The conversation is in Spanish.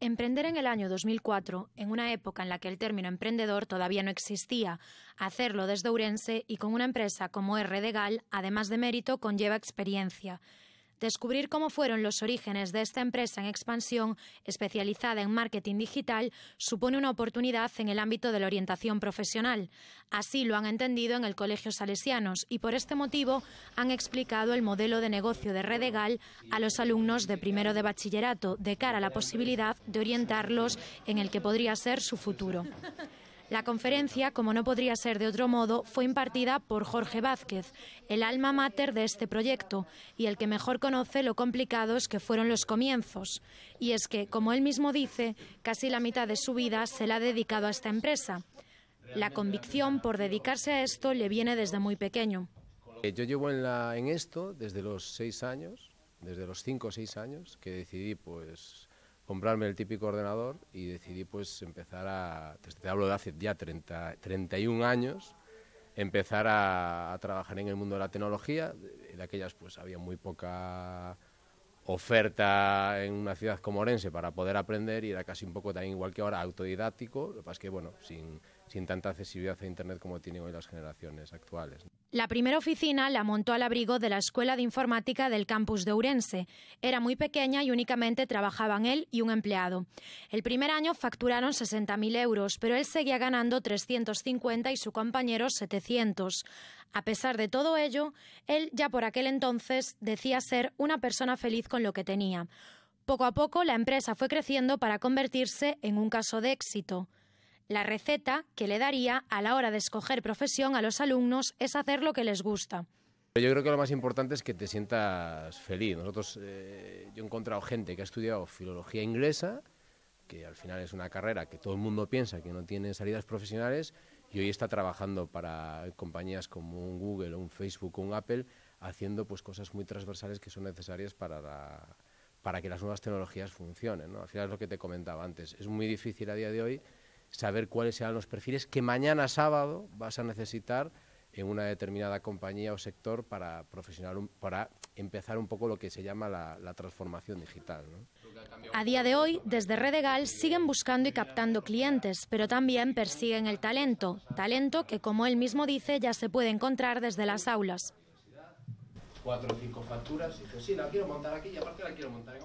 Emprender en el año 2004, en una época en la que el término emprendedor todavía no existía, hacerlo desde Urense y con una empresa como R de Gal, además de mérito, conlleva experiencia. Descubrir cómo fueron los orígenes de esta empresa en expansión, especializada en marketing digital, supone una oportunidad en el ámbito de la orientación profesional. Así lo han entendido en el Colegio Salesianos y por este motivo han explicado el modelo de negocio de Redegal a los alumnos de primero de bachillerato de cara a la posibilidad de orientarlos en el que podría ser su futuro. La conferencia, como no podría ser de otro modo, fue impartida por Jorge Vázquez, el alma mater de este proyecto y el que mejor conoce lo complicados que fueron los comienzos. Y es que, como él mismo dice, casi la mitad de su vida se la ha dedicado a esta empresa. La convicción por dedicarse a esto le viene desde muy pequeño. Eh, yo llevo en, en esto desde los seis años, desde los cinco o seis años, que decidí pues comprarme el típico ordenador y decidí pues empezar a, te hablo de hace ya 30, 31 años, empezar a, trabajar en el mundo de la tecnología. De, aquellas pues había muy poca oferta en una ciudad como Orense para poder aprender y era casi un poco también igual que ahora autodidáctico, lo que pasa es que bueno, sin sin tanta accesibilidad a Internet como tienen hoy las generaciones actuales. La primera oficina la montó al abrigo de la Escuela de Informática del campus de Ourense. Era muy pequeña y únicamente trabajaban él y un empleado. El primer año facturaron 60.000 euros, pero él seguía ganando 350 y su compañero 700. A pesar de todo ello, él ya por aquel entonces decía ser una persona feliz con lo que tenía. Poco a poco la empresa fue creciendo para convertirse en un caso de éxito. La receta que le daría a la hora de escoger profesión a los alumnos es hacer lo que les gusta. Yo creo que lo más importante es que te sientas feliz. Nosotros, eh, yo he encontrado gente que ha estudiado filología inglesa, que al final es una carrera que todo el mundo piensa que no tiene salidas profesionales, y hoy está trabajando para compañías como un Google, un Facebook, un Apple, haciendo pues cosas muy transversales que son necesarias para que las nuevas tecnologías funcionen. Al final es lo que te comentaba antes. Es muy difícil a día de hoy saber cuáles serán los perfiles que mañana sábado vas a necesitar en una determinada compañía o sector para, profesional, para empezar un poco lo que se llama la, transformación digital. A día de hoy, desde Redegal siguen buscando y captando clientes, pero también persiguen el talento, talento que, como él mismo dice, ya se puede encontrar desde las aulas. Cuatro facturas, y quiero montar aquí quiero montar